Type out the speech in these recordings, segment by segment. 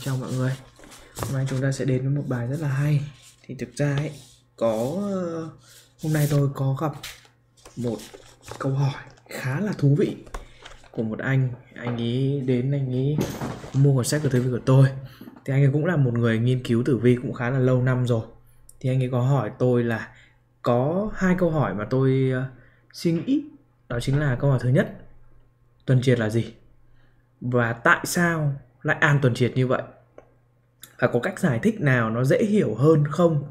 chào mọi người hôm nay chúng ta sẽ đến với một bài rất là hay thì thực ra ấy có ờ, hôm nay tôi có gặp một câu hỏi khá là thú vị của một anh anh ấy đến anh ấy mua cuốn sách của tử vi của tôi thì anh ấy cũng là một người nghiên cứu tử vi cũng khá là lâu năm rồi thì anh ấy có hỏi tôi là có hai câu hỏi mà tôi ờ, suy nghĩ đó chính là câu hỏi thứ nhất tuần triệt là gì và tại sao lại an tuần triệt như vậy và có cách giải thích nào nó dễ hiểu hơn không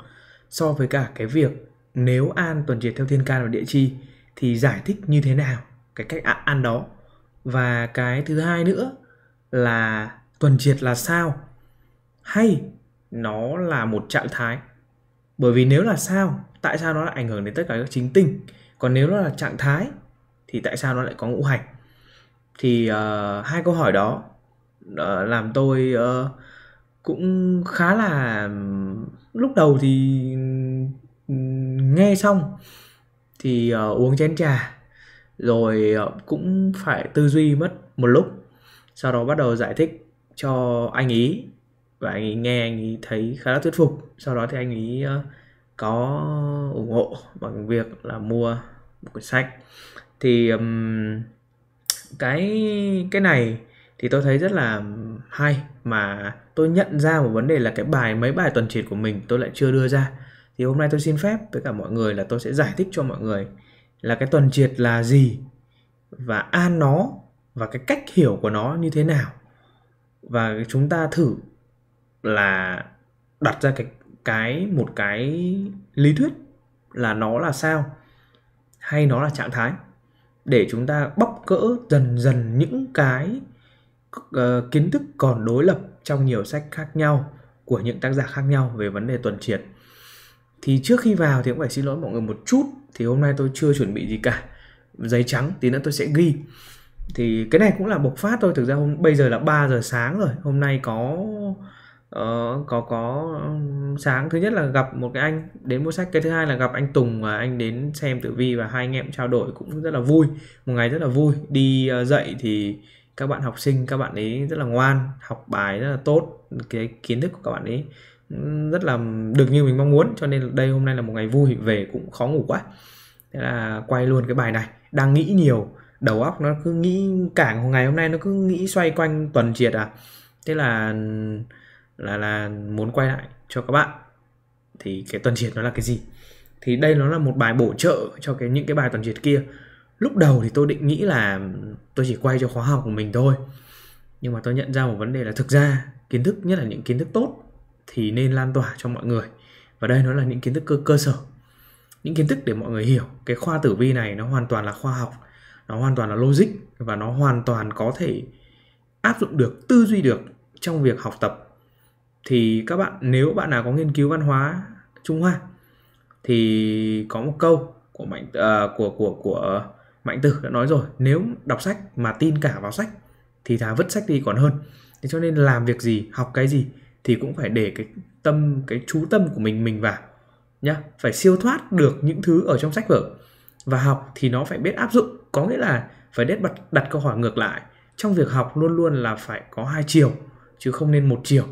so với cả cái việc nếu an tuần triệt theo thiên can và địa chi thì giải thích như thế nào cái cách an đó và cái thứ hai nữa là tuần triệt là sao hay nó là một trạng thái bởi vì nếu là sao tại sao nó lại ảnh hưởng đến tất cả các chính tinh còn nếu nó là trạng thái thì tại sao nó lại có ngũ hành thì uh, hai câu hỏi đó uh, làm tôi uh, cũng khá là lúc đầu thì ừ, nghe xong thì uh, uống chén trà rồi uh, cũng phải tư duy mất một lúc sau đó bắt đầu giải thích cho anh ý và anh ý nghe anh ý thấy khá là thuyết phục sau đó thì anh ý uh, có ủng hộ bằng việc là mua một quyển sách thì um, cái cái này thì tôi thấy rất là hay mà tôi nhận ra một vấn đề là cái bài mấy bài tuần triệt của mình tôi lại chưa đưa ra thì hôm nay tôi xin phép với cả mọi người là tôi sẽ giải thích cho mọi người là cái tuần triệt là gì và an nó và cái cách hiểu của nó như thế nào và chúng ta thử là đặt ra cái cái một cái lý thuyết là nó là sao hay nó là trạng thái để chúng ta bóc cỡ dần dần những cái uh, kiến thức còn đối lập trong nhiều sách khác nhau của những tác giả khác nhau về vấn đề tuần triệt thì trước khi vào thì cũng phải xin lỗi mọi người một chút thì hôm nay tôi chưa chuẩn bị gì cả giấy trắng tí nữa tôi sẽ ghi thì cái này cũng là bộc phát thôi thực ra hôm bây giờ là 3 giờ sáng rồi hôm nay có uh, có có sáng thứ nhất là gặp một cái anh đến mua sách cái thứ hai là gặp anh Tùng và anh đến xem tử vi và hai anh em trao đổi cũng rất là vui một ngày rất là vui đi uh, ờ, dậy thì các bạn học sinh các bạn ấy rất là ngoan học bài rất là tốt cái kiến thức của các bạn ấy rất là được như mình mong muốn cho nên đây hôm nay là một ngày vui về cũng khó ngủ quá thế là quay luôn cái bài này đang nghĩ nhiều đầu óc nó cứ nghĩ cả ngày hôm nay nó cứ nghĩ xoay quanh tuần triệt à thế là là là muốn quay lại cho các bạn thì cái tuần triệt nó là cái gì thì đây nó là một bài bổ trợ cho cái những cái bài tuần triệt kia lúc đầu thì tôi định nghĩ là tôi chỉ quay cho khóa học của mình thôi nhưng mà tôi nhận ra một vấn đề là thực ra kiến thức nhất là những kiến thức tốt thì nên lan tỏa cho mọi người và đây nó là những kiến thức cơ, cơ sở những kiến thức để mọi người hiểu cái khoa tử vi này nó hoàn toàn là khoa học nó hoàn toàn là logic và nó hoàn toàn có thể áp dụng được tư duy được trong việc học tập thì các bạn nếu bạn nào có nghiên cứu văn hóa Trung Hoa thì có một câu của mạnh uh, của của của Mạnh Tử đã nói rồi, nếu đọc sách mà tin cả vào sách thì thà vứt sách đi còn hơn. Thế cho nên làm việc gì, học cái gì thì cũng phải để cái tâm cái chú tâm của mình mình vào nhá, phải siêu thoát được những thứ ở trong sách vở. Và học thì nó phải biết áp dụng, có nghĩa là phải biết đặt đặt câu hỏi ngược lại. Trong việc học luôn luôn là phải có hai chiều chứ không nên một chiều.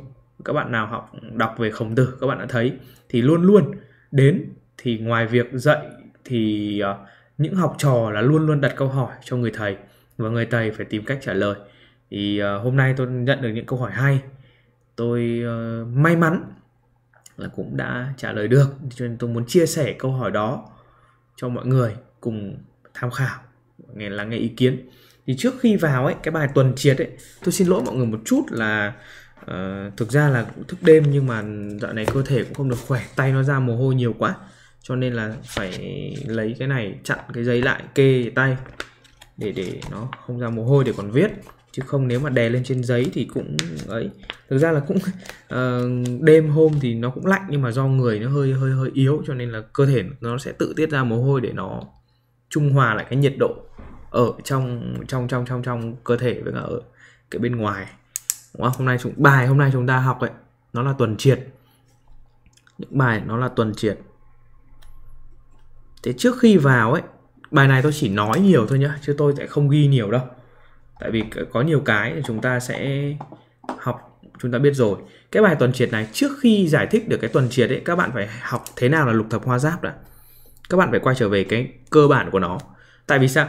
Các bạn nào học đọc về Khổng Tử các bạn đã thấy thì luôn luôn đến thì ngoài việc dạy thì uh, những học trò là luôn luôn đặt câu hỏi cho người thầy và người thầy phải tìm cách trả lời thì uh, hôm nay tôi nhận được những câu hỏi hay tôi uh, may mắn là cũng đã trả lời được cho nên tôi muốn chia sẻ câu hỏi đó cho mọi người cùng tham khảo nghe lắng nghe ý kiến thì trước khi vào ấy cái bài tuần triệt ấy tôi xin lỗi mọi người một chút là uh, thực ra là cũng thức đêm nhưng mà dạo này cơ thể cũng không được khỏe tay nó ra mồ hôi nhiều quá cho nên là phải lấy cái này chặn cái giấy lại kê tay để để nó không ra mồ hôi để còn viết chứ không nếu mà đè lên trên giấy thì cũng ấy thực ra là cũng uh, đêm hôm thì nó cũng lạnh nhưng mà do người nó hơi hơi hơi yếu cho nên là cơ thể nó sẽ tự tiết ra mồ hôi để nó trung hòa lại cái nhiệt độ ở trong trong trong trong trong cơ thể với cả ở cái bên ngoài Đúng không? hôm nay chúng bài hôm nay chúng ta học ấy nó là tuần triệt những bài nó là tuần triệt thế trước khi vào ấy bài này tôi chỉ nói nhiều thôi nhá chứ tôi sẽ không ghi nhiều đâu tại vì có nhiều cái chúng ta sẽ học chúng ta biết rồi cái bài tuần triệt này trước khi giải thích được cái tuần triệt ấy các bạn phải học thế nào là lục thập hoa giáp đã các bạn phải quay trở về cái cơ bản của nó tại vì sao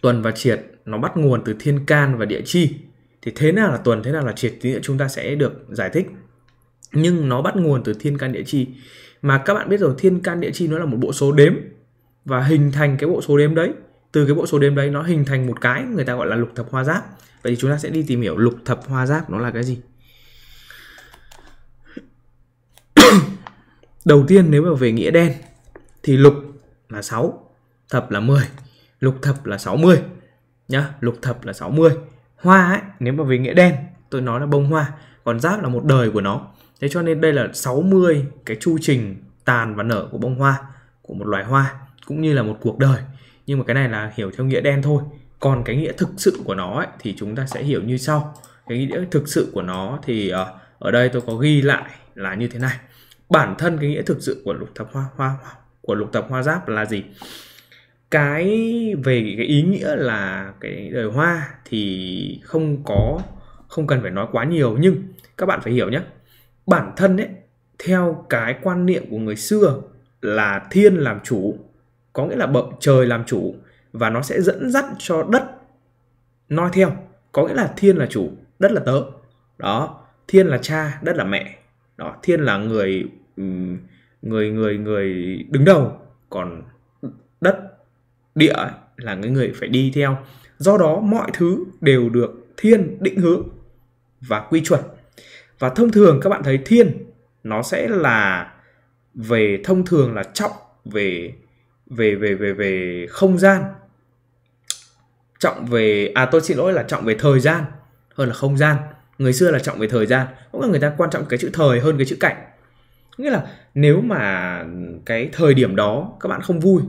tuần và triệt nó bắt nguồn từ thiên can và địa chi thì thế nào là tuần thế nào là triệt thì chúng ta sẽ được giải thích nhưng nó bắt nguồn từ thiên can địa chi mà các bạn biết rồi thiên can địa chi nó là một bộ số đếm và hình thành cái bộ số đếm đấy từ cái bộ số đếm đấy nó hình thành một cái người ta gọi là lục thập hoa giáp vậy thì chúng ta sẽ đi tìm hiểu lục thập hoa giáp nó là cái gì đầu tiên nếu mà về nghĩa đen thì lục là 6 thập là 10 lục thập là 60 nhá lục thập là 60 hoa ấy nếu mà về nghĩa đen tôi nói là bông hoa còn giáp là một đời của nó thế cho nên đây là 60 cái chu trình tàn và nở của bông hoa của một loài hoa cũng như là một cuộc đời nhưng mà cái này là hiểu theo nghĩa đen thôi còn cái nghĩa thực sự của nó ấy, thì chúng ta sẽ hiểu như sau cái nghĩa thực sự của nó thì ờ, ở đây tôi có ghi lại là như thế này bản thân cái nghĩa thực sự của lục thập hoa hoa của lục thập hoa giáp là gì cái về cái ý nghĩa là cái đời hoa thì không có không cần phải nói quá nhiều nhưng các bạn phải hiểu nhé bản thân ấy theo cái quan niệm của người xưa là thiên làm chủ có nghĩa là bậc trời làm chủ và nó sẽ dẫn dắt cho đất noi theo có nghĩa là thiên là chủ đất là tớ đó thiên là cha đất là mẹ đó thiên là người người người người đứng đầu còn đất địa là người người phải đi theo do đó mọi thứ đều được thiên định hướng và quy chuẩn và thông thường các bạn thấy thiên nó sẽ là về thông thường là trọng về về về về về không gian trọng về à tôi xin lỗi là trọng về thời gian hơn là không gian người xưa là trọng về thời gian cũng là người ta quan trọng cái chữ thời hơn cái chữ cảnh nghĩa là nếu mà cái thời điểm đó các bạn không vui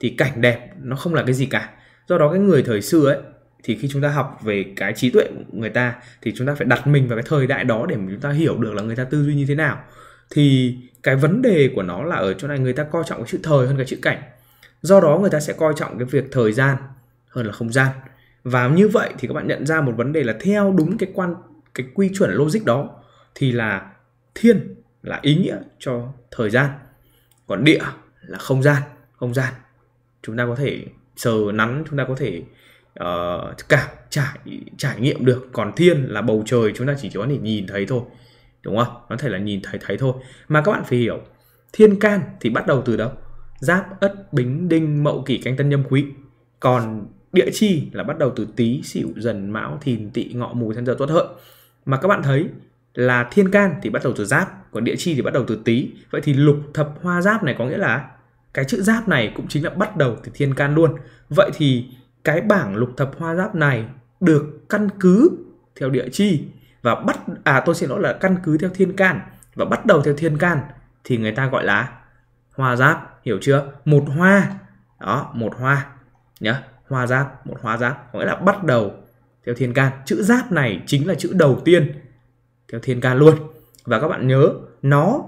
thì cảnh đẹp nó không là cái gì cả do đó cái người thời xưa ấy thì khi chúng ta học về cái trí tuệ của người ta thì chúng ta phải đặt mình vào cái thời đại đó để chúng ta hiểu được là người ta tư duy như thế nào thì cái vấn đề của nó là ở chỗ này người ta coi trọng cái chữ thời hơn cái chữ cảnh do đó người ta sẽ coi trọng cái việc thời gian hơn là không gian và như vậy thì các bạn nhận ra một vấn đề là theo đúng cái quan cái quy chuẩn logic đó thì là thiên là ý nghĩa cho thời gian còn địa là không gian không gian chúng ta có thể sờ nắn chúng ta có thể uh, cảm trải trải nghiệm được còn thiên là bầu trời chúng ta chỉ có thể nhìn thấy thôi đúng không nó thể là nhìn thấy thấy thôi mà các bạn phải hiểu thiên can thì bắt đầu từ đâu giáp ất bính đinh mậu kỷ canh tân nhâm quý còn địa chi là bắt đầu từ tý sửu dần mão thìn tỵ ngọ mùi thân dậu tuất hợi mà các bạn thấy là thiên can thì bắt đầu từ giáp còn địa chi thì bắt đầu từ tý vậy thì lục thập hoa giáp này có nghĩa là cái chữ giáp này cũng chính là bắt đầu từ thiên can luôn vậy thì cái bảng lục thập hoa giáp này được căn cứ theo địa chi và bắt à tôi xin lỗi là căn cứ theo thiên can và bắt đầu theo thiên can thì người ta gọi là hoa giáp hiểu chưa một hoa đó một hoa nhá hoa giáp một hoa giáp có nghĩa là bắt đầu theo thiên can chữ giáp này chính là chữ đầu tiên theo thiên can luôn và các bạn nhớ nó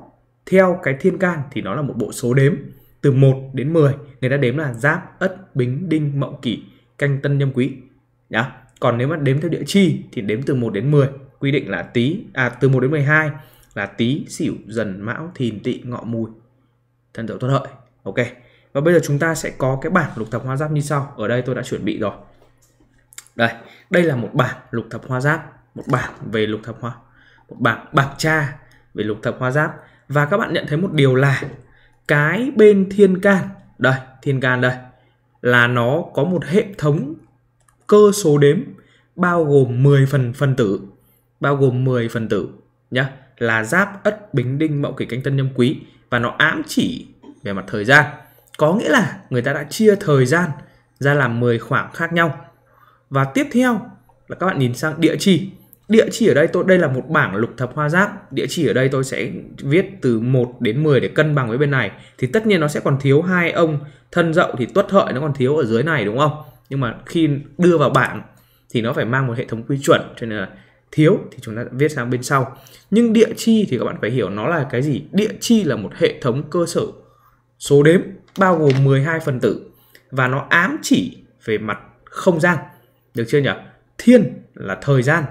theo cái thiên can thì nó là một bộ số đếm từ 1 đến 10 người ta đếm là giáp ất bính đinh mậu kỷ canh tân nhâm quý nhá còn nếu mà đếm theo địa chi thì đếm từ 1 đến 10 quy định là tí à từ 1 đến 12 là tí sửu dần mão thìn Tị, ngọ mùi thân dậu tuất hợi ok và bây giờ chúng ta sẽ có cái bảng lục thập hoa giáp như sau ở đây tôi đã chuẩn bị rồi đây đây là một bảng lục thập hoa giáp một bảng về lục thập hoa một bảng bạc tra về lục thập hoa giáp và các bạn nhận thấy một điều là cái bên thiên can đây thiên can đây là nó có một hệ thống cơ số đếm bao gồm 10 phần phần tử, bao gồm 10 phần tử nhá, là giáp ất bính đinh mậu kỷ canh tân nhâm quý và nó ám chỉ về mặt thời gian. Có nghĩa là người ta đã chia thời gian ra làm 10 khoảng khác nhau. Và tiếp theo là các bạn nhìn sang địa chỉ địa chỉ ở đây tôi đây là một bảng lục thập hoa giáp địa chỉ ở đây tôi sẽ viết từ 1 đến 10 để cân bằng với bên này thì tất nhiên nó sẽ còn thiếu hai ông thân dậu thì tuất hợi nó còn thiếu ở dưới này đúng không nhưng mà khi đưa vào bảng thì nó phải mang một hệ thống quy chuẩn cho nên là thiếu thì chúng ta viết sang bên sau nhưng địa chi thì các bạn phải hiểu nó là cái gì địa chi là một hệ thống cơ sở số đếm bao gồm 12 phần tử và nó ám chỉ về mặt không gian được chưa nhỉ thiên là thời gian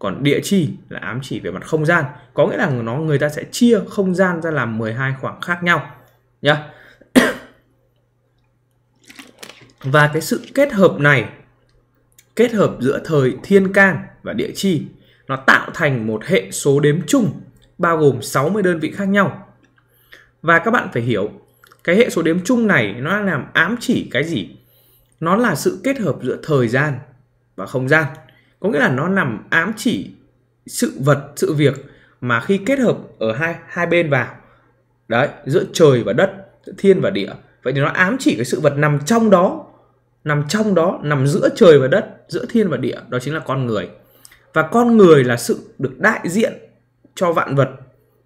còn địa chỉ là ám chỉ về mặt không gian có nghĩa là nó người ta sẽ chia không gian ra làm 12 khoảng khác nhau nhá và cái sự kết hợp này kết hợp giữa thời thiên can và địa chi nó tạo thành một hệ số đếm chung bao gồm 60 đơn vị khác nhau và các bạn phải hiểu cái hệ số đếm chung này nó làm ám chỉ cái gì nó là sự kết hợp giữa thời gian và không gian có nghĩa là nó nằm ám chỉ sự vật sự việc mà khi kết hợp ở hai hai bên vào đấy giữa trời và đất giữa thiên và địa vậy thì nó ám chỉ cái sự vật nằm trong đó nằm trong đó nằm giữa trời và đất giữa thiên và địa đó chính là con người và con người là sự được đại diện cho vạn vật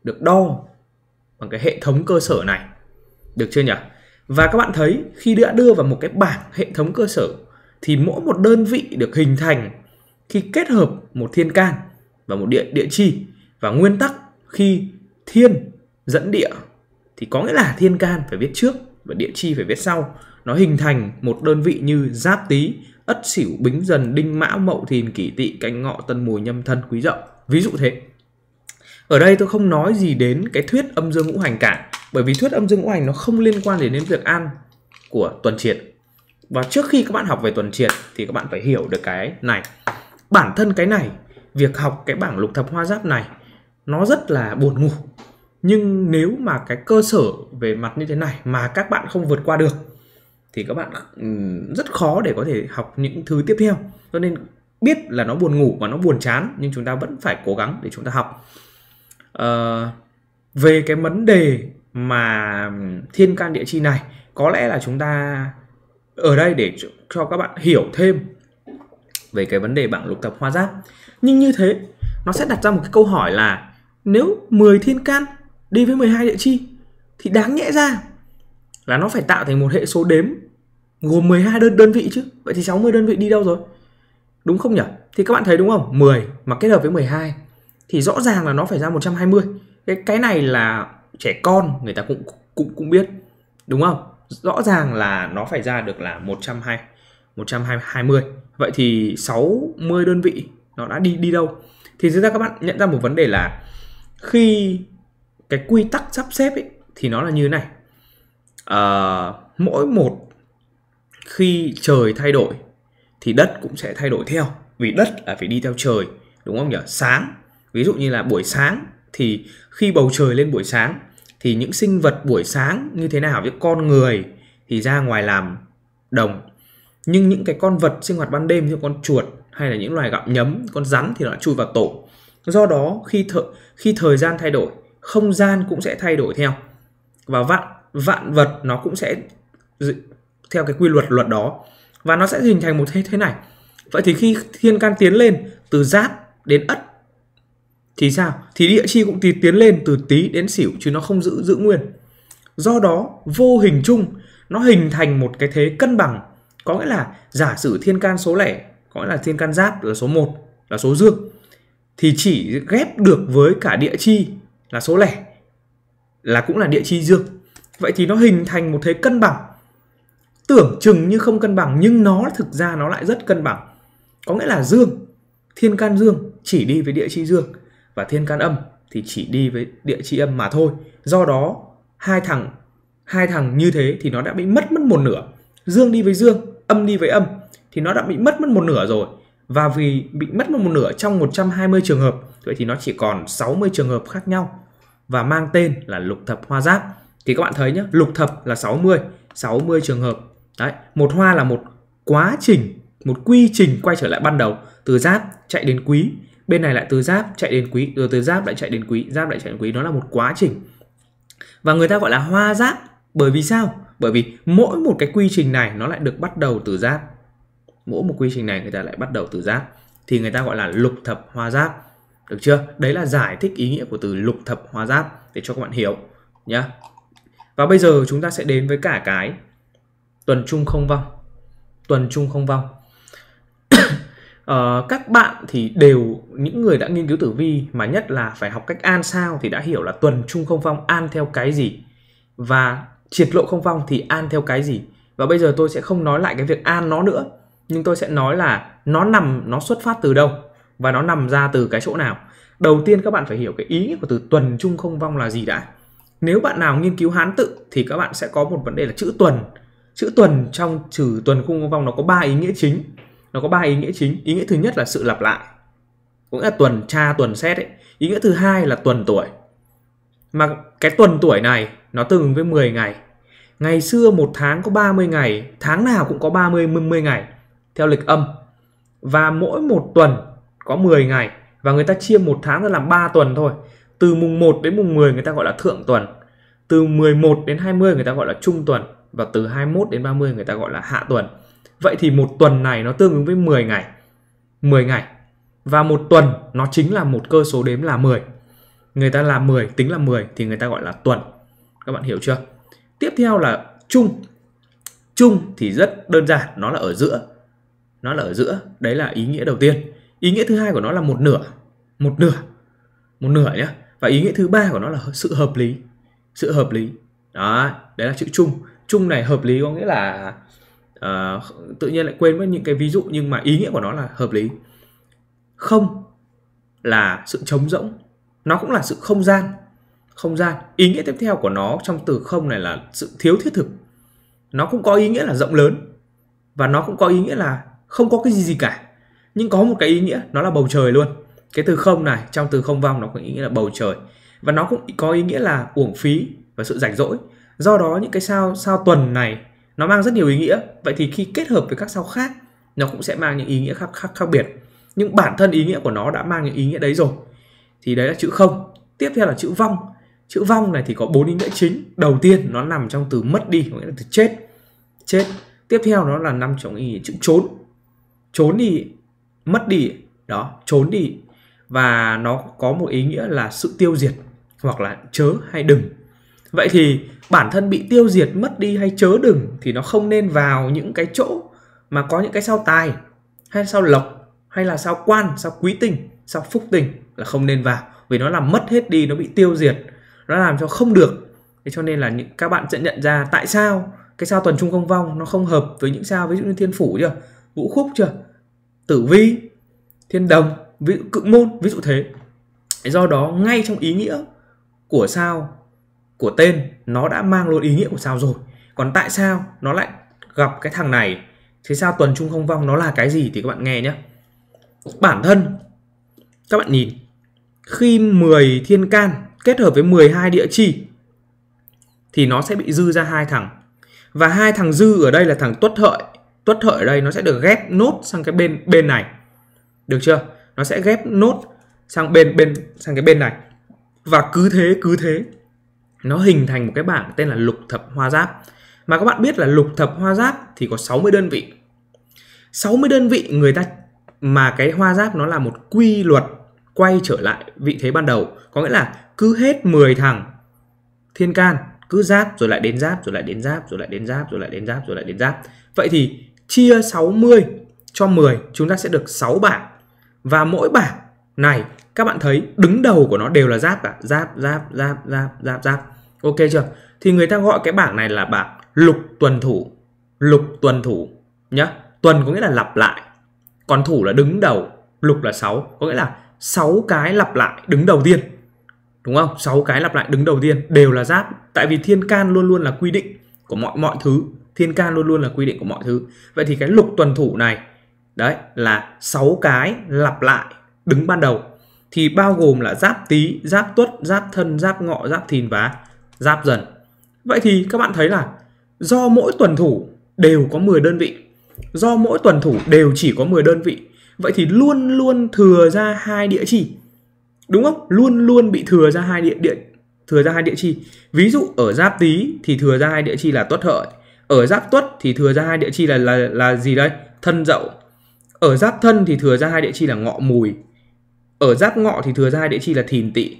được đo bằng cái hệ thống cơ sở này được chưa nhỉ và các bạn thấy khi đã đưa vào một cái bảng hệ thống cơ sở thì mỗi một đơn vị được hình thành khi kết hợp một thiên can và một địa địa chi và nguyên tắc khi thiên dẫn địa thì có nghĩa là thiên can phải viết trước và địa chi phải viết sau nó hình thành một đơn vị như giáp tý ất sửu bính dần đinh mão mậu thìn kỷ tỵ canh ngọ tân mùi nhâm thân quý dậu ví dụ thế ở đây tôi không nói gì đến cái thuyết âm dương ngũ hành cả bởi vì thuyết âm dương ngũ hành nó không liên quan đến, đến việc ăn của tuần triệt và trước khi các bạn học về tuần triệt thì các bạn phải hiểu được cái này bản thân cái này việc học cái bảng lục thập hoa giáp này nó rất là buồn ngủ nhưng nếu mà cái cơ sở về mặt như thế này mà các bạn không vượt qua được thì các bạn rất khó để có thể học những thứ tiếp theo cho nên biết là nó buồn ngủ và nó buồn chán nhưng chúng ta vẫn phải cố gắng để chúng ta học à, về cái vấn đề mà thiên can địa chi này có lẽ là chúng ta ở đây để cho các bạn hiểu thêm về cái vấn đề bảng lục tập hoa giáp nhưng như thế nó sẽ đặt ra một cái câu hỏi là nếu 10 thiên can đi với 12 địa chi thì đáng nhẽ ra là nó phải tạo thành một hệ số đếm gồm 12 đơn đơn vị chứ vậy thì 60 đơn vị đi đâu rồi đúng không nhỉ thì các bạn thấy đúng không 10 mà kết hợp với 12 thì rõ ràng là nó phải ra 120 cái cái này là trẻ con người ta cũng cũng cũng biết đúng không rõ ràng là nó phải ra được là 120 120 vậy thì 60 đơn vị nó đã đi đi đâu thì thực ra các bạn nhận ra một vấn đề là khi cái quy tắc sắp xếp ấy, thì nó là như thế này à, mỗi một khi trời thay đổi thì đất cũng sẽ thay đổi theo vì đất là phải đi theo trời đúng không nhỉ sáng ví dụ như là buổi sáng thì khi bầu trời lên buổi sáng thì những sinh vật buổi sáng như thế nào với con người thì ra ngoài làm đồng nhưng những cái con vật sinh hoạt ban đêm như con chuột hay là những loài gặm nhấm con rắn thì nó chui vào tổ do đó khi thợ khi thời gian thay đổi không gian cũng sẽ thay đổi theo và vạn vạn vật nó cũng sẽ dự theo cái quy luật luật đó và nó sẽ hình thành một thế thế này vậy thì khi thiên can tiến lên từ giáp đến ất thì sao thì địa chi cũng tiến lên từ tý đến xỉu chứ nó không giữ giữ nguyên do đó vô hình chung nó hình thành một cái thế cân bằng có nghĩa là giả sử thiên can số lẻ có nghĩa là thiên can giáp là số 1 là số dương thì chỉ ghép được với cả địa chi là số lẻ là cũng là địa chi dương vậy thì nó hình thành một thế cân bằng tưởng chừng như không cân bằng nhưng nó thực ra nó lại rất cân bằng có nghĩa là dương thiên can dương chỉ đi với địa chi dương và thiên can âm thì chỉ đi với địa chi âm mà thôi do đó hai thằng hai thằng như thế thì nó đã bị mất mất một nửa dương đi với dương âm đi với âm thì nó đã bị mất mất một nửa rồi và vì bị mất một nửa trong 120 trường hợp vậy thì nó chỉ còn 60 trường hợp khác nhau và mang tên là lục thập hoa giáp thì các bạn thấy nhé lục thập là 60 60 trường hợp đấy một hoa là một quá trình một quy trình quay trở lại ban đầu từ giáp chạy đến quý bên này lại từ giáp chạy đến quý rồi từ giáp lại chạy đến quý giáp lại chạy đến quý nó là một quá trình và người ta gọi là hoa giáp bởi vì sao bởi vì mỗi một cái quy trình này nó lại được bắt đầu từ giáp mỗi một quy trình này người ta lại bắt đầu từ giáp thì người ta gọi là lục thập hoa giáp được chưa đấy là giải thích ý nghĩa của từ lục thập hoa giáp để cho các bạn hiểu nhá và bây giờ chúng ta sẽ đến với cả cái tuần trung không vong tuần trung không vong Uh, các bạn thì đều những người đã nghiên cứu tử vi mà nhất là phải học cách an sao thì đã hiểu là tuần trung không phong an theo cái gì và triệt lộ không phong thì an theo cái gì và bây giờ tôi sẽ không nói lại cái việc an nó nữa nhưng tôi sẽ nói là nó nằm nó xuất phát từ đâu và nó nằm ra từ cái chỗ nào đầu tiên các bạn phải hiểu cái ý của từ tuần trung không vong là gì đã nếu bạn nào nghiên cứu hán tự thì các bạn sẽ có một vấn đề là chữ tuần chữ tuần trong chữ tuần không vong nó có ba ý nghĩa chính nó có ba ý nghĩa chính ý nghĩa thứ nhất là sự lặp lại cũng là tuần tra tuần xét ấy ý nghĩa thứ hai là tuần tuổi mà cái tuần tuổi này nó tương ứng với 10 ngày Ngày xưa một tháng có 30 ngày, tháng nào cũng có 30 10 ngày theo lịch âm. Và mỗi một tuần có 10 ngày và người ta chia một tháng ra làm 3 tuần thôi. Từ mùng 1 đến mùng 10 người ta gọi là thượng tuần. Từ 11 đến 20 người ta gọi là trung tuần và từ 21 đến 30 người ta gọi là hạ tuần. Vậy thì một tuần này nó tương ứng với 10 ngày. 10 ngày. Và một tuần nó chính là một cơ số đếm là 10. Người ta làm 10 tính là 10 thì người ta gọi là tuần. Các bạn hiểu chưa? tiếp theo là chung chung thì rất đơn giản nó là ở giữa nó là ở giữa đấy là ý nghĩa đầu tiên ý nghĩa thứ hai của nó là một nửa một nửa một nửa nhé và ý nghĩa thứ ba của nó là sự hợp lý sự hợp lý đó đấy là chữ chung chung này hợp lý có nghĩa là uh, tự nhiên lại quên mất những cái ví dụ nhưng mà ý nghĩa của nó là hợp lý không là sự trống rỗng nó cũng là sự không gian không gian ý nghĩa tiếp theo của nó trong từ không này là sự thiếu thiết thực nó cũng có ý nghĩa là rộng lớn và nó cũng có ý nghĩa là không có cái gì gì cả nhưng có một cái ý nghĩa nó là bầu trời luôn cái từ không này trong từ không vong nó có ý nghĩa là bầu trời và nó cũng có ý nghĩa là uổng phí và sự rảnh rỗi do đó những cái sao sao tuần này nó mang rất nhiều ý nghĩa vậy thì khi kết hợp với các sao khác nó cũng sẽ mang những ý nghĩa khác khác khác biệt nhưng bản thân ý nghĩa của nó đã mang những ý nghĩa đấy rồi thì đấy là chữ không tiếp theo là chữ vong chữ vong này thì có bốn ý nghĩa chính đầu tiên nó nằm trong từ mất đi có nghĩa là từ chết chết tiếp theo nó là năm trong ý chữ trốn trốn đi mất đi đó trốn đi và nó có một ý nghĩa là sự tiêu diệt hoặc là chớ hay đừng vậy thì bản thân bị tiêu diệt mất đi hay chớ đừng thì nó không nên vào những cái chỗ mà có những cái sao tài hay sao lộc hay là sao quan sao quý tình sao phúc tình là không nên vào vì nó làm mất hết đi nó bị tiêu diệt nó làm cho không được thế cho nên là những các bạn sẽ nhận ra tại sao cái sao tuần trung không vong nó không hợp với những sao ví dụ như thiên phủ chưa vũ khúc chưa tử vi thiên đồng ví dụ cự môn ví dụ thế do đó ngay trong ý nghĩa của sao của tên nó đã mang luôn ý nghĩa của sao rồi còn tại sao nó lại gặp cái thằng này thế sao tuần trung không vong nó là cái gì thì các bạn nghe nhé bản thân các bạn nhìn khi 10 thiên can kết hợp với 12 địa chỉ thì nó sẽ bị dư ra hai thằng. Và hai thằng dư ở đây là thằng tuất hợi. Tuất hợi ở đây nó sẽ được ghép nốt sang cái bên bên này. Được chưa? Nó sẽ ghép nốt sang bên bên sang cái bên này. Và cứ thế cứ thế nó hình thành một cái bảng tên là lục thập hoa giáp. Mà các bạn biết là lục thập hoa giáp thì có 60 đơn vị. 60 đơn vị người ta mà cái hoa giáp nó là một quy luật quay trở lại vị thế ban đầu. Có nghĩa là cứ hết 10 thằng thiên can cứ giáp rồi lại đến giáp rồi lại đến giáp rồi lại đến giáp rồi lại đến giáp rồi lại đến giáp. Vậy thì chia 60 cho 10 chúng ta sẽ được 6 bảng. Và mỗi bảng này các bạn thấy đứng đầu của nó đều là giáp cả, à? giáp giáp giáp giáp giáp giáp. Ok chưa? Thì người ta gọi cái bảng này là bảng lục tuần thủ. Lục tuần thủ nhá. Tuần có nghĩa là lặp lại. Còn thủ là đứng đầu, lục là 6, có nghĩa là 6 cái lặp lại đứng đầu tiên đúng không sáu cái lặp lại đứng đầu tiên đều là giáp tại vì thiên can luôn luôn là quy định của mọi mọi thứ thiên can luôn luôn là quy định của mọi thứ vậy thì cái lục tuần thủ này đấy là sáu cái lặp lại đứng ban đầu thì bao gồm là giáp tý giáp tuất giáp thân giáp ngọ giáp thìn và giáp dần vậy thì các bạn thấy là do mỗi tuần thủ đều có 10 đơn vị do mỗi tuần thủ đều chỉ có 10 đơn vị vậy thì luôn luôn thừa ra hai địa chỉ đúng không luôn luôn bị thừa ra hai địa điện thừa ra hai địa chi ví dụ ở giáp tý thì thừa ra hai địa chi là tuất hợi ở giáp tuất thì thừa ra hai địa chi là là là gì đây thân dậu ở giáp thân thì thừa ra hai địa chi là ngọ mùi ở giáp ngọ thì thừa ra hai địa chi là thìn tỵ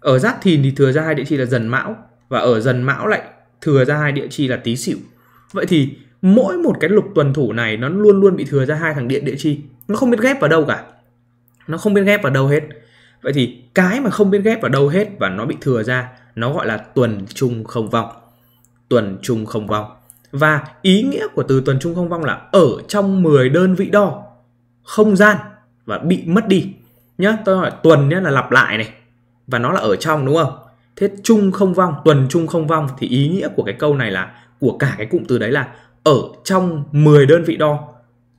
ở giáp thìn thì thừa ra hai địa chi là dần mão và ở dần mão lại thừa ra hai địa chi là tý sửu vậy thì mỗi một cái lục tuần thủ này nó luôn luôn bị thừa ra hai thằng điện địa chi nó không biết ghép vào đâu cả nó không biết ghép vào đâu hết Vậy thì cái mà không biết ghép vào đâu hết và nó bị thừa ra, nó gọi là tuần trung không vong. Tuần trung không vong. Và ý nghĩa của từ tuần trung không vong là ở trong 10 đơn vị đo không gian và bị mất đi. Nhá, tôi hỏi tuần nhá là lặp lại này và nó là ở trong đúng không? Thế trung không vong, tuần trung không vong thì ý nghĩa của cái câu này là của cả cái cụm từ đấy là ở trong 10 đơn vị đo.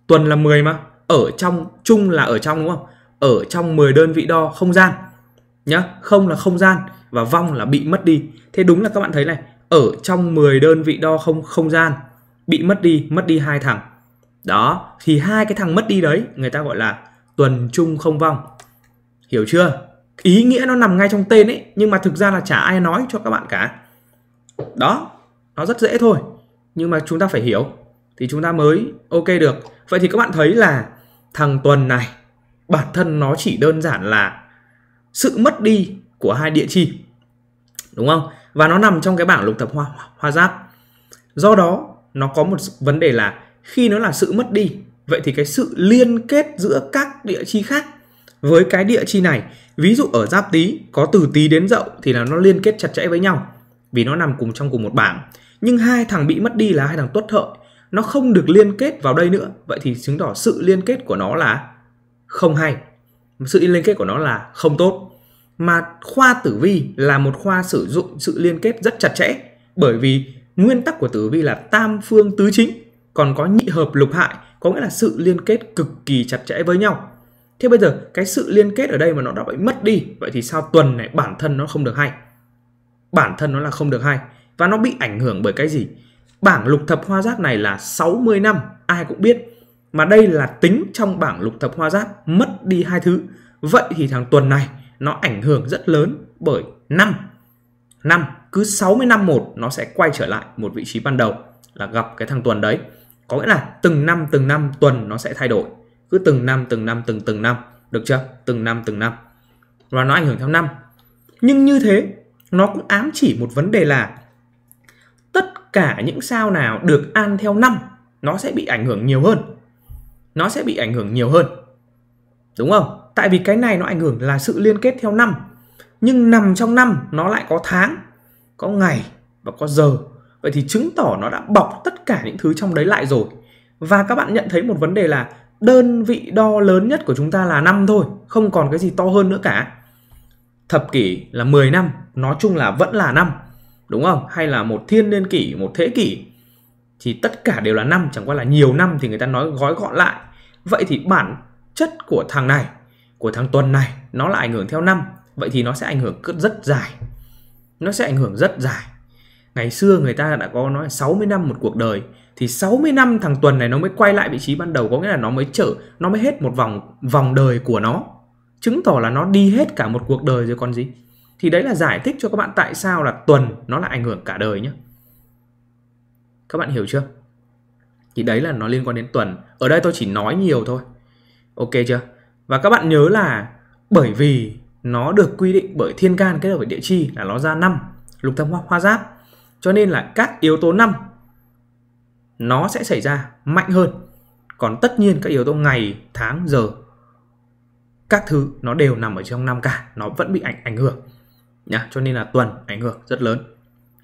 Tuần là 10 mà, ở trong trung là ở trong đúng không? ở trong 10 đơn vị đo không gian nhá không là không gian và vong là bị mất đi thế đúng là các bạn thấy này ở trong 10 đơn vị đo không không gian bị mất đi mất đi hai thằng đó thì hai cái thằng mất đi đấy người ta gọi là tuần trung không vong hiểu chưa ý nghĩa nó nằm ngay trong tên ấy nhưng mà thực ra là chả ai nói cho các bạn cả đó nó rất dễ thôi nhưng mà chúng ta phải hiểu thì chúng ta mới ok được vậy thì các bạn thấy là thằng tuần này bản thân nó chỉ đơn giản là sự mất đi của hai địa chi đúng không và nó nằm trong cái bảng lục thập hoa hoa giáp do đó nó có một vấn đề là khi nó là sự mất đi vậy thì cái sự liên kết giữa các địa chi khác với cái địa chi này ví dụ ở giáp tý có từ tý đến dậu thì là nó liên kết chặt chẽ với nhau vì nó nằm cùng trong cùng một bảng nhưng hai thằng bị mất đi là hai thằng tuất hợi nó không được liên kết vào đây nữa vậy thì chứng tỏ sự liên kết của nó là không hay sự liên kết của nó là không tốt mà khoa tử vi là một khoa sử dụng sự liên kết rất chặt chẽ bởi vì nguyên tắc của tử vi là tam phương tứ chính còn có nhị hợp lục hại có nghĩa là sự liên kết cực kỳ chặt chẽ với nhau thế bây giờ cái sự liên kết ở đây mà nó đã bị mất đi vậy thì sao tuần này bản thân nó không được hay bản thân nó là không được hay và nó bị ảnh hưởng bởi cái gì bảng lục thập hoa giác này là 60 năm ai cũng biết mà đây là tính trong bảng lục thập hoa giáp mất đi hai thứ vậy thì thằng tuần này nó ảnh hưởng rất lớn bởi năm năm cứ 60 năm một nó sẽ quay trở lại một vị trí ban đầu là gặp cái thằng tuần đấy có nghĩa là từng năm từng năm tuần nó sẽ thay đổi cứ từng năm từng năm từng từng năm được chưa từng năm từng năm và nó ảnh hưởng theo năm nhưng như thế nó cũng ám chỉ một vấn đề là tất cả những sao nào được an theo năm nó sẽ bị ảnh hưởng nhiều hơn nó sẽ bị ảnh hưởng nhiều hơn. Đúng không? Tại vì cái này nó ảnh hưởng là sự liên kết theo năm. Nhưng nằm trong năm nó lại có tháng, có ngày và có giờ. Vậy thì chứng tỏ nó đã bọc tất cả những thứ trong đấy lại rồi. Và các bạn nhận thấy một vấn đề là đơn vị đo lớn nhất của chúng ta là năm thôi, không còn cái gì to hơn nữa cả. Thập kỷ là 10 năm, nói chung là vẫn là năm, đúng không? Hay là một thiên niên kỷ, một thế kỷ thì tất cả đều là năm, chẳng qua là nhiều năm thì người ta nói gói gọn lại Vậy thì bản chất của thằng này, của thằng tuần này nó là ảnh hưởng theo năm. Vậy thì nó sẽ ảnh hưởng rất dài. Nó sẽ ảnh hưởng rất dài. Ngày xưa người ta đã có nói là 60 năm một cuộc đời thì 60 năm thằng tuần này nó mới quay lại vị trí ban đầu có nghĩa là nó mới trở nó mới hết một vòng vòng đời của nó. Chứng tỏ là nó đi hết cả một cuộc đời rồi còn gì. Thì đấy là giải thích cho các bạn tại sao là tuần nó là ảnh hưởng cả đời nhé. Các bạn hiểu chưa? thì đấy là nó liên quan đến tuần ở đây tôi chỉ nói nhiều thôi ok chưa và các bạn nhớ là bởi vì nó được quy định bởi thiên can kết hợp với địa chi là nó ra năm lục thâm hoa, hoa giáp cho nên là các yếu tố năm nó sẽ xảy ra mạnh hơn còn tất nhiên các yếu tố ngày tháng giờ các thứ nó đều nằm ở trong năm cả nó vẫn bị ảnh ảnh hưởng nhá cho nên là tuần ảnh hưởng rất lớn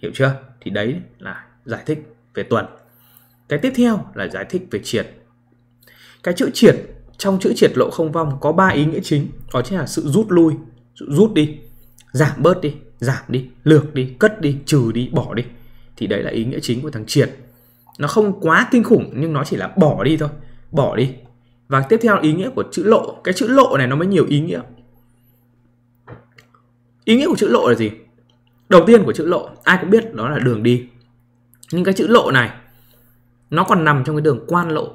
hiểu chưa thì đấy là giải thích về tuần cái tiếp theo là giải thích về triệt. Cái chữ triệt trong chữ triệt lộ không vong có ba ý nghĩa chính, đó chính là sự rút lui, sự rút đi, giảm bớt đi, giảm đi, lược đi, cất đi, trừ đi, bỏ đi. Thì đấy là ý nghĩa chính của thằng triệt. Nó không quá kinh khủng nhưng nó chỉ là bỏ đi thôi, bỏ đi. Và tiếp theo ý nghĩa của chữ lộ, cái chữ lộ này nó mới nhiều ý nghĩa. Ý nghĩa của chữ lộ là gì? Đầu tiên của chữ lộ ai cũng biết đó là đường đi. Nhưng cái chữ lộ này nó còn nằm trong cái đường quan lộ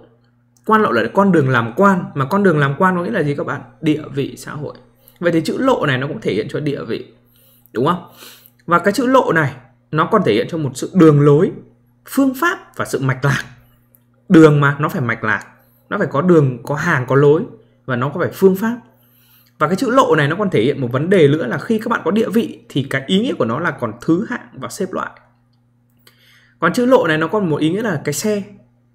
quan lộ là con đường làm quan mà con đường làm quan có nghĩa là gì các bạn địa vị xã hội vậy thì chữ lộ này nó cũng thể hiện cho địa vị đúng không và cái chữ lộ này nó còn thể hiện cho một sự đường lối phương pháp và sự mạch lạc đường mà nó phải mạch lạc nó phải có đường có hàng có lối và nó có phải phương pháp và cái chữ lộ này nó còn thể hiện một vấn đề nữa là khi các bạn có địa vị thì cái ý nghĩa của nó là còn thứ hạng và xếp loại còn chữ lộ này nó còn một ý nghĩa là cái xe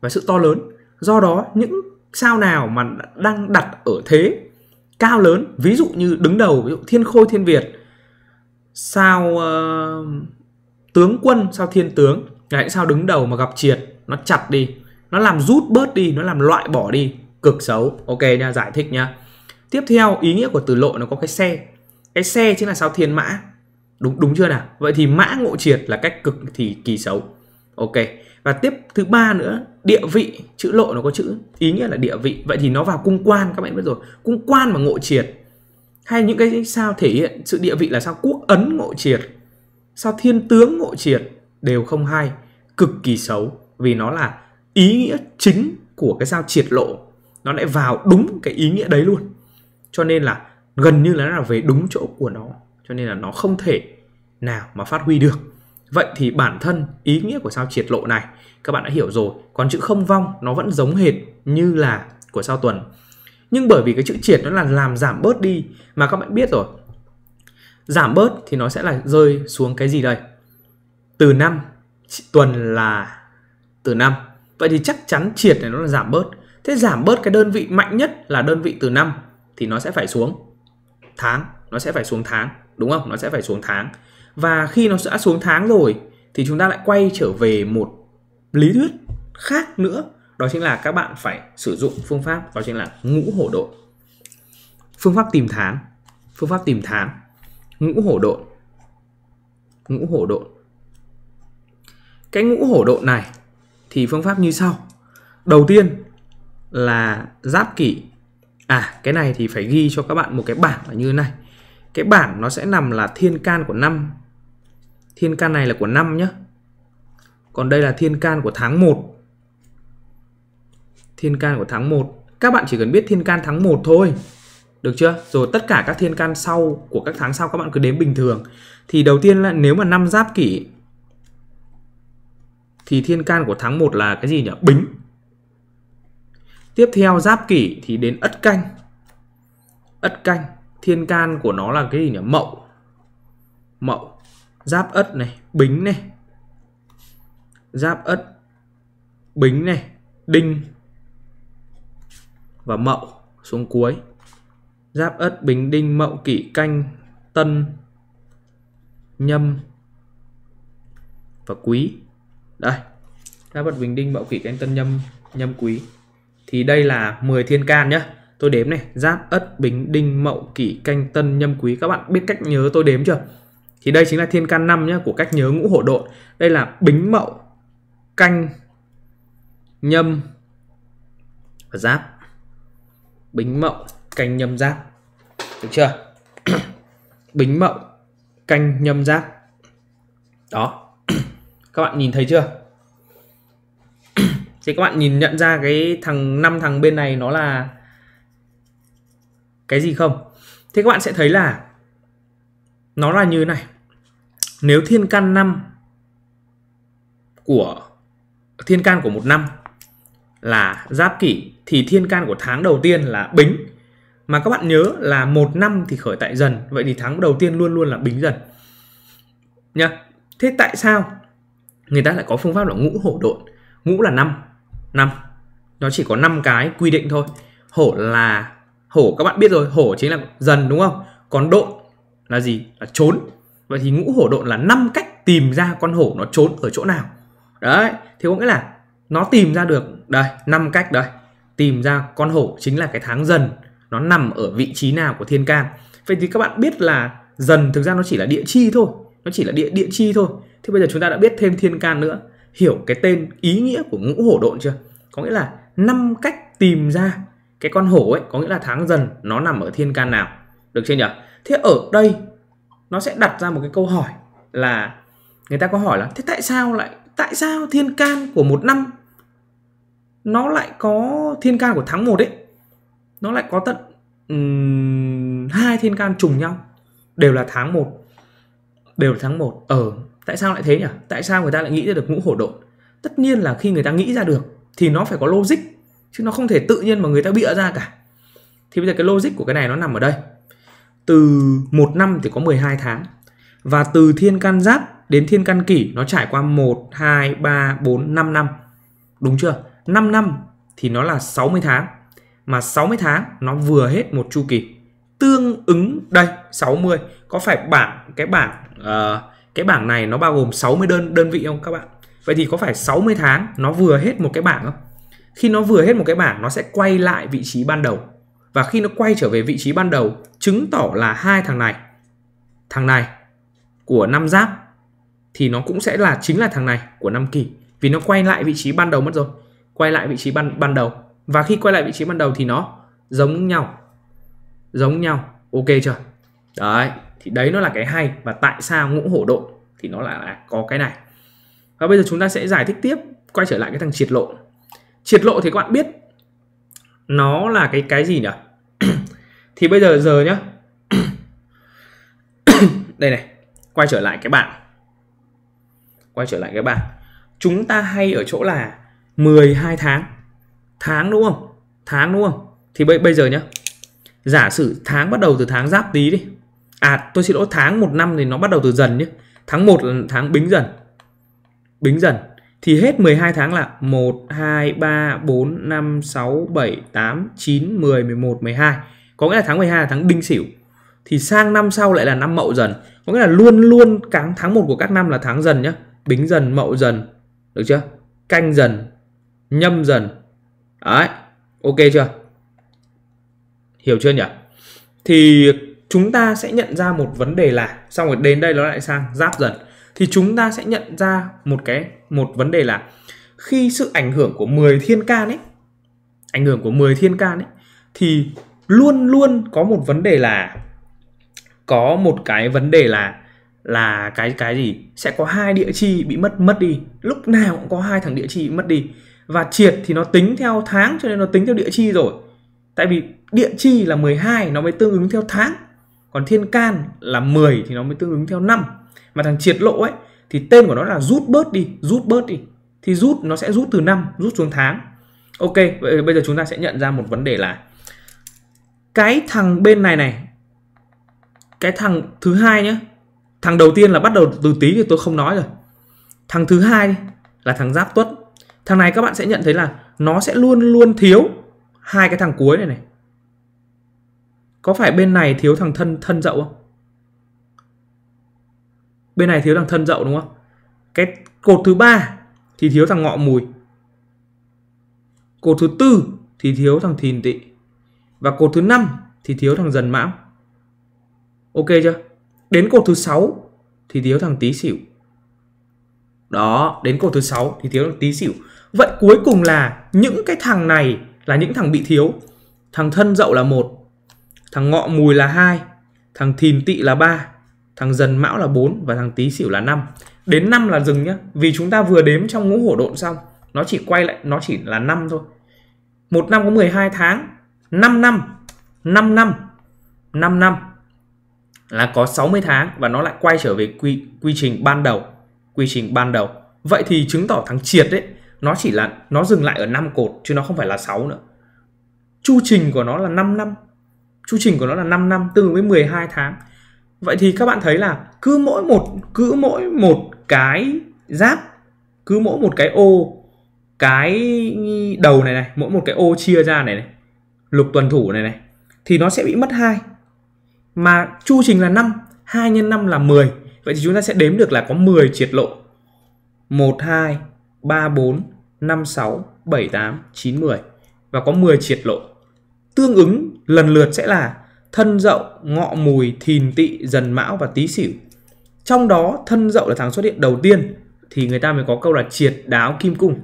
và sự to lớn do đó những sao nào mà đang đặt ở thế cao lớn ví dụ như đứng đầu ví dụ thiên khôi thiên việt sao uh, tướng quân sao thiên tướng đấy sao đứng đầu mà gặp triệt nó chặt đi nó làm rút bớt đi nó làm loại bỏ đi cực xấu ok nha giải thích nha tiếp theo ý nghĩa của từ lộ nó có cái xe cái xe chính là sao thiên mã đúng đúng chưa nào vậy thì mã ngộ triệt là cách cực thì kỳ xấu Ok. Và tiếp thứ ba nữa, địa vị, chữ lộ nó có chữ ý nghĩa là địa vị. Vậy thì nó vào cung quan các bạn biết rồi. Cung quan mà ngộ triệt. Hay những cái sao thể hiện sự địa vị là sao quốc ấn ngộ triệt, sao thiên tướng ngộ triệt đều không hay, cực kỳ xấu vì nó là ý nghĩa chính của cái sao triệt lộ. Nó lại vào đúng cái ý nghĩa đấy luôn. Cho nên là gần như là nó là về đúng chỗ của nó, cho nên là nó không thể nào mà phát huy được Vậy thì bản thân ý nghĩa của sao triệt lộ này các bạn đã hiểu rồi. Còn chữ không vong nó vẫn giống hệt như là của sao tuần. Nhưng bởi vì cái chữ triệt nó là làm giảm bớt đi mà các bạn biết rồi. Giảm bớt thì nó sẽ là rơi xuống cái gì đây? Từ năm tuần là từ năm. Vậy thì chắc chắn triệt này nó là giảm bớt. Thế giảm bớt cái đơn vị mạnh nhất là đơn vị từ năm thì nó sẽ phải xuống tháng, nó sẽ phải xuống tháng, đúng không? Nó sẽ phải xuống tháng và khi nó đã xuống tháng rồi thì chúng ta lại quay trở về một lý thuyết khác nữa đó chính là các bạn phải sử dụng phương pháp đó chính là ngũ hổ độn phương pháp tìm tháng phương pháp tìm tháng ngũ hổ độn ngũ hổ độn cái ngũ hổ độn này thì phương pháp như sau đầu tiên là giáp kỷ à cái này thì phải ghi cho các bạn một cái bảng là như thế này cái bảng nó sẽ nằm là thiên can của năm Thiên can này là của năm nhé. Còn đây là thiên can của tháng 1. Thiên can của tháng 1. Các bạn chỉ cần biết thiên can tháng 1 thôi. Được chưa? Rồi tất cả các thiên can sau của các tháng sau các bạn cứ đếm bình thường. Thì đầu tiên là nếu mà năm giáp kỷ thì thiên can của tháng 1 là cái gì nhỉ? Bính. Tiếp theo giáp kỷ thì đến ất canh. Ất canh, thiên can của nó là cái gì nhỉ? Mậu. Mậu giáp ất này bính này giáp ất bính này đinh và mậu xuống cuối giáp ất bính đinh mậu kỷ canh tân nhâm và quý đây giáp ất bính đinh mậu kỷ canh tân nhâm nhâm quý thì đây là 10 thiên can nhé tôi đếm này giáp ất bính đinh mậu kỷ canh tân nhâm quý các bạn biết cách nhớ tôi đếm chưa thì đây chính là thiên can năm nhé của cách nhớ ngũ hổ độn. Đây là bính mậu, canh, nhâm và giáp. Bính mậu, canh nhâm giáp. Được chưa? bính mậu, canh nhâm giáp. Đó. các bạn nhìn thấy chưa? thì các bạn nhìn nhận ra cái thằng năm thằng bên này nó là cái gì không? Thế các bạn sẽ thấy là nó là như thế này nếu thiên can năm của thiên can của một năm là giáp kỷ thì thiên can của tháng đầu tiên là bính mà các bạn nhớ là một năm thì khởi tại dần vậy thì tháng đầu tiên luôn luôn là bính dần nhá thế tại sao người ta lại có phương pháp là ngũ hổ độn ngũ là năm năm nó chỉ có 5 cái quy định thôi hổ là hổ các bạn biết rồi hổ chính là dần đúng không còn độn là gì là trốn vậy thì ngũ hổ độn là năm cách tìm ra con hổ nó trốn ở chỗ nào đấy thì có nghĩa là nó tìm ra được đây năm cách đây tìm ra con hổ chính là cái tháng dần nó nằm ở vị trí nào của thiên can vậy thì các bạn biết là dần thực ra nó chỉ là địa chi thôi nó chỉ là địa địa chi thôi thì bây giờ chúng ta đã biết thêm thiên can nữa hiểu cái tên ý nghĩa của ngũ hổ độn chưa có nghĩa là năm cách tìm ra cái con hổ ấy có nghĩa là tháng dần nó nằm ở thiên can nào được chưa nhỉ thế ở đây nó sẽ đặt ra một cái câu hỏi là người ta có hỏi là thế tại sao lại tại sao thiên can của một năm nó lại có thiên can của tháng 1 ấy nó lại có tận um, hai thiên can trùng nhau đều là tháng 1 đều là tháng 1 ờ tại sao lại thế nhỉ tại sao người ta lại nghĩ ra được ngũ hổ độn tất nhiên là khi người ta nghĩ ra được thì nó phải có logic chứ nó không thể tự nhiên mà người ta bịa ra cả thì bây giờ cái logic của cái này nó nằm ở đây từ một năm thì có 12 tháng và từ thiên can giáp đến thiên can kỷ nó trải qua 1 2 3 4 5 năm. Đúng chưa? 5 năm thì nó là 60 tháng mà 60 tháng nó vừa hết một chu kỳ. Tương ứng đây 60 có phải bảng cái bảng uh, cái bảng này nó bao gồm 60 đơn đơn vị không các bạn? Vậy thì có phải 60 tháng nó vừa hết một cái bảng không? Khi nó vừa hết một cái bảng nó sẽ quay lại vị trí ban đầu và khi nó quay trở về vị trí ban đầu chứng tỏ là hai thằng này thằng này của năm giáp thì nó cũng sẽ là chính là thằng này của năm kỷ vì nó quay lại vị trí ban đầu mất rồi quay lại vị trí ban ban đầu và khi quay lại vị trí ban đầu thì nó giống nhau giống nhau ok chưa đấy thì đấy nó là cái hay và tại sao ngũ hổ độ thì nó lại là có cái này và bây giờ chúng ta sẽ giải thích tiếp quay trở lại cái thằng triệt lộ triệt lộ thì các bạn biết nó là cái cái gì nhỉ thì bây giờ giờ nhá đây này quay trở lại cái bảng quay trở lại cái bảng chúng ta hay ở chỗ là 12 tháng tháng đúng không tháng đúng không thì bây bây giờ nhá giả sử tháng bắt đầu từ tháng giáp tý đi à tôi xin lỗi tháng một năm thì nó bắt đầu từ dần nhé tháng 1 là tháng bính dần bính dần thì hết 12 tháng là 1 2 3 4 5 6 7 8 9 10 11 12. Có nghĩa là tháng 12 là tháng Đinh Sửu. Thì sang năm sau lại là năm Mậu Dần. Có nghĩa là luôn luôn tháng tháng 1 của các năm là tháng dần nhá. Bính dần, Mậu dần. Được chưa? Canh dần, Nhâm dần. Đấy, ok chưa? Hiểu chưa nhỉ? Thì chúng ta sẽ nhận ra một vấn đề là xong rồi đến đây nó lại sang Giáp dần thì chúng ta sẽ nhận ra một cái một vấn đề là khi sự ảnh hưởng của 10 thiên can ấy ảnh hưởng của 10 thiên can ấy thì luôn luôn có một vấn đề là có một cái vấn đề là là cái cái gì sẽ có hai địa chi bị mất mất đi lúc nào cũng có hai thằng địa chi bị mất đi và triệt thì nó tính theo tháng cho nên nó tính theo địa chi rồi tại vì địa chi là 12 nó mới tương ứng theo tháng còn thiên can là 10 thì nó mới tương ứng theo năm mà thằng triệt lộ ấy thì tên của nó là rút bớt đi rút bớt đi thì rút nó sẽ rút từ năm rút xuống tháng ok vậy bây giờ chúng ta sẽ nhận ra một vấn đề là cái thằng bên này này cái thằng thứ hai nhé thằng đầu tiên là bắt đầu từ tí thì tôi không nói rồi thằng thứ hai là thằng giáp tuất thằng này các bạn sẽ nhận thấy là nó sẽ luôn luôn thiếu hai cái thằng cuối này này có phải bên này thiếu thằng thân thân dậu không bên này thiếu thằng thân dậu đúng không cái cột thứ ba thì thiếu thằng ngọ mùi cột thứ tư thì thiếu thằng thìn tỵ và cột thứ năm thì thiếu thằng dần mão ok chưa đến cột thứ sáu thì thiếu thằng tí xỉu đó đến cột thứ sáu thì thiếu thằng tí xỉu vậy cuối cùng là những cái thằng này là những thằng bị thiếu thằng thân dậu là một thằng ngọ mùi là hai thằng thìn tỵ là ba thằng dần mão là 4 và thằng tí xỉu là 5 đến 5 là dừng nhá vì chúng ta vừa đếm trong ngũ hổ độn xong nó chỉ quay lại nó chỉ là 5 thôi một năm có 12 tháng 5 năm 5 năm 5 năm là có 60 tháng và nó lại quay trở về quy quy trình ban đầu quy trình ban đầu vậy thì chứng tỏ thằng triệt đấy nó chỉ là nó dừng lại ở 5 cột chứ nó không phải là 6 nữa chu trình của nó là 5 năm chu trình của nó là 5 năm tương ứng với 12 tháng vậy thì các bạn thấy là cứ mỗi một cứ mỗi một cái giáp cứ mỗi một cái ô cái đầu này này mỗi một cái ô chia ra này này lục tuần thủ này này thì nó sẽ bị mất hai mà chu trình là 5 2 nhân 5 là 10 vậy thì chúng ta sẽ đếm được là có 10 triệt lộ 1 2 3 4 5 6 7 8 9 10 và có 10 triệt lộ tương ứng lần lượt sẽ là thân dậu, ngọ mùi, thìn tỵ, dần mão và tý sửu. Trong đó thân dậu là tháng xuất hiện đầu tiên thì người ta mới có câu là triệt đáo kim cung.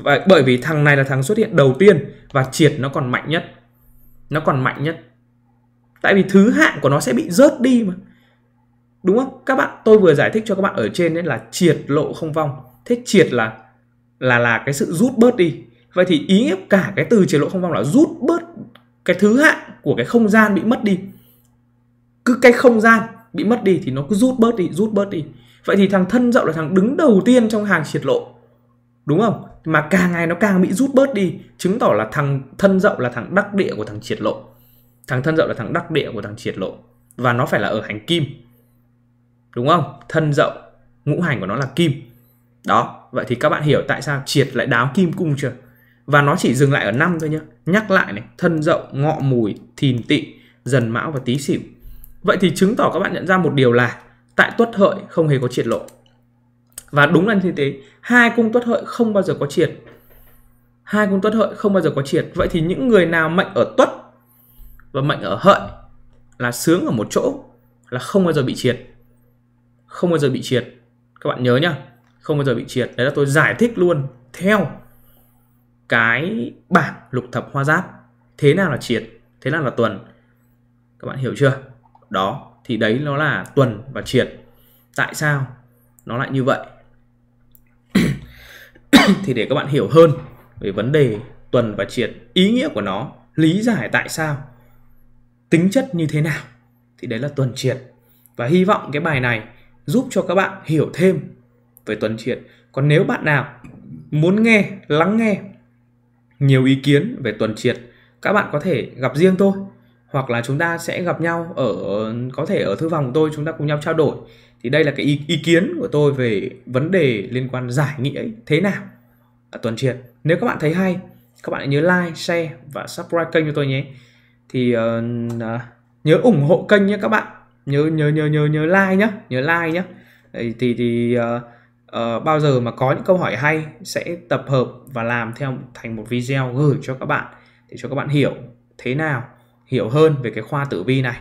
Vậy bởi vì thằng này là thằng xuất hiện đầu tiên và triệt nó còn mạnh nhất. Nó còn mạnh nhất. Tại vì thứ hạng của nó sẽ bị rớt đi mà. Đúng không? Các bạn tôi vừa giải thích cho các bạn ở trên nên là triệt lộ không vong. Thế triệt là là là cái sự rút bớt đi. Vậy thì ý nghĩa cả cái từ triệt lộ không vong là rút bớt cái thứ hạng của cái không gian bị mất đi cứ cái không gian bị mất đi thì nó cứ rút bớt đi rút bớt đi vậy thì thằng thân dậu là thằng đứng đầu tiên trong hàng triệt lộ đúng không mà càng ngày nó càng bị rút bớt đi chứng tỏ là thằng thân dậu là thằng đắc địa của thằng triệt lộ thằng thân dậu là thằng đắc địa của thằng triệt lộ và nó phải là ở hành kim đúng không thân dậu ngũ hành của nó là kim đó vậy thì các bạn hiểu tại sao triệt lại đáo kim cung chưa và nó chỉ dừng lại ở năm thôi nhá nhắc lại này thân dậu ngọ mùi thìn tỵ dần mão và tý sửu vậy thì chứng tỏ các bạn nhận ra một điều là tại tuất hợi không hề có triệt lộ và đúng là như thế hai cung tuất hợi không bao giờ có triệt hai cung tuất hợi không bao giờ có triệt vậy thì những người nào mệnh ở tuất và mệnh ở hợi là sướng ở một chỗ là không bao giờ bị triệt không bao giờ bị triệt các bạn nhớ nhá không bao giờ bị triệt đấy là tôi giải thích luôn theo cái bảng lục thập hoa giáp thế nào là triệt thế nào là tuần các bạn hiểu chưa đó thì đấy nó là tuần và triệt tại sao nó lại như vậy thì để các bạn hiểu hơn về vấn đề tuần và triệt ý nghĩa của nó lý giải tại sao tính chất như thế nào thì đấy là tuần triệt và hy vọng cái bài này giúp cho các bạn hiểu thêm về tuần triệt còn nếu bạn nào muốn nghe lắng nghe nhiều ý kiến về tuần triệt các bạn có thể gặp riêng tôi hoặc là chúng ta sẽ gặp nhau ở có thể ở thư phòng của tôi chúng ta cùng nhau trao đổi thì đây là cái ý, ý kiến của tôi về vấn đề liên quan giải nghĩa thế nào ở tuần triệt nếu các bạn thấy hay các bạn nhớ like share và subscribe kênh cho tôi nhé thì uh, nhớ ủng hộ kênh nhé các bạn nhớ nhớ nhớ nhớ nhớ like nhá nhớ like nhé thì thì, thì ờ, uh, Ờ, bao giờ mà có những câu hỏi hay sẽ tập hợp và làm theo thành một video gửi cho các bạn để cho các bạn hiểu thế nào hiểu hơn về cái khoa tử vi này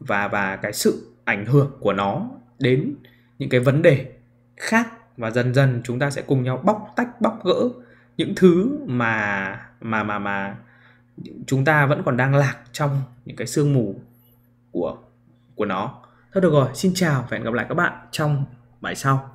và và cái sự ảnh hưởng của nó đến những cái vấn đề khác và dần dần chúng ta sẽ cùng nhau bóc tách bóc gỡ những thứ mà mà mà mà chúng ta vẫn còn đang lạc trong những cái sương mù của của nó. Thôi được rồi, xin chào và hẹn gặp lại các bạn trong bài sau.